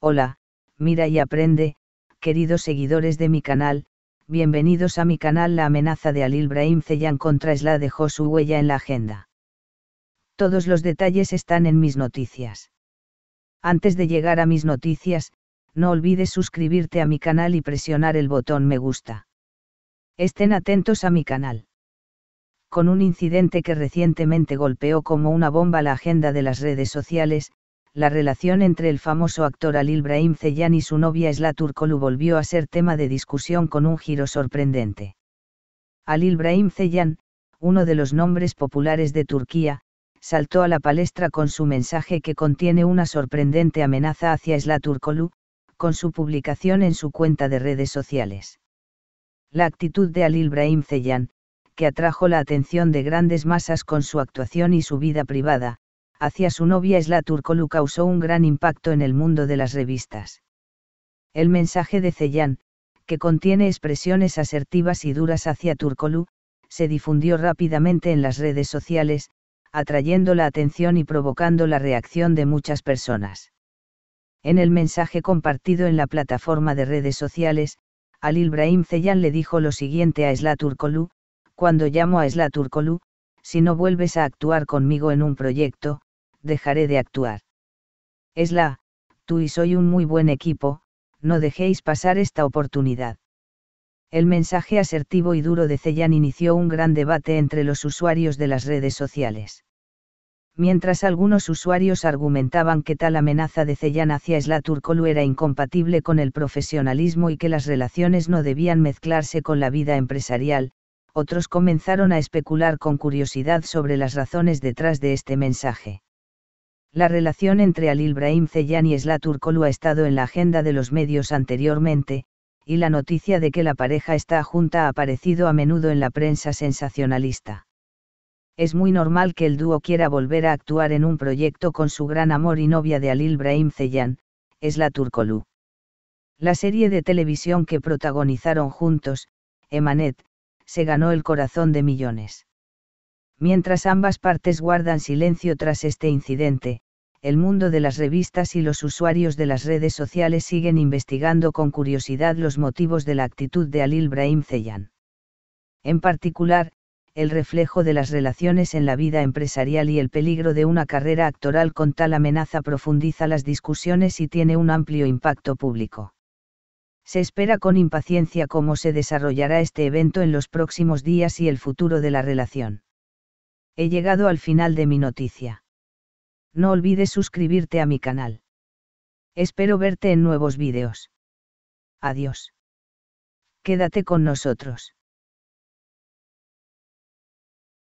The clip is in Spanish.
Hola, mira y aprende, queridos seguidores de mi canal, bienvenidos a mi canal La amenaza de Alil Brahim Zeyan contra Isla dejó su huella en la agenda. Todos los detalles están en mis noticias. Antes de llegar a mis noticias, no olvides suscribirte a mi canal y presionar el botón me gusta. Estén atentos a mi canal. Con un incidente que recientemente golpeó como una bomba la agenda de las redes sociales, la relación entre el famoso actor Al Ibrahim Zeyan y su novia Esla Turkolu volvió a ser tema de discusión con un giro sorprendente. Al Ibrahim Zeyan, uno de los nombres populares de Turquía, saltó a la palestra con su mensaje que contiene una sorprendente amenaza hacia Esla Turkolu, con su publicación en su cuenta de redes sociales. La actitud de Al Ibrahim Zeyan, que atrajo la atención de grandes masas con su actuación y su vida privada, hacia su novia Isla Turkolu causó un gran impacto en el mundo de las revistas. El mensaje de Ceyán, que contiene expresiones asertivas y duras hacia Turkolu, se difundió rápidamente en las redes sociales, atrayendo la atención y provocando la reacción de muchas personas. En el mensaje compartido en la plataforma de redes sociales, Al Ibrahim le dijo lo siguiente a Isla Turkolu, cuando llamo a Isla Turkolu, si no vuelves a actuar conmigo en un proyecto, dejaré de actuar. Esla. tú y soy un muy buen equipo, no dejéis pasar esta oportunidad. El mensaje asertivo y duro de Ceyan inició un gran debate entre los usuarios de las redes sociales. Mientras algunos usuarios argumentaban que tal amenaza de Ceyan hacia Turcolu era incompatible con el profesionalismo y que las relaciones no debían mezclarse con la vida empresarial, otros comenzaron a especular con curiosidad sobre las razones detrás de este mensaje. La relación entre Alil Brahim Ceylan y Esla Turcolu ha estado en la agenda de los medios anteriormente, y la noticia de que la pareja está junta ha aparecido a menudo en la prensa sensacionalista. Es muy normal que el dúo quiera volver a actuar en un proyecto con su gran amor y novia de Alil Brahim Ceylan, Sla Turcolu. La serie de televisión que protagonizaron juntos, Emanet, se ganó el corazón de millones mientras ambas partes guardan silencio tras este incidente, el mundo de las revistas y los usuarios de las redes sociales siguen investigando con curiosidad los motivos de la actitud de Alil Brahim Zeyan. En particular, el reflejo de las relaciones en la vida empresarial y el peligro de una carrera actoral con tal amenaza profundiza las discusiones y tiene un amplio impacto público. Se espera con impaciencia cómo se desarrollará este evento en los próximos días y el futuro de la relación. He llegado al final de mi noticia. No olvides suscribirte a mi canal. Espero verte en nuevos vídeos. Adiós. Quédate con nosotros.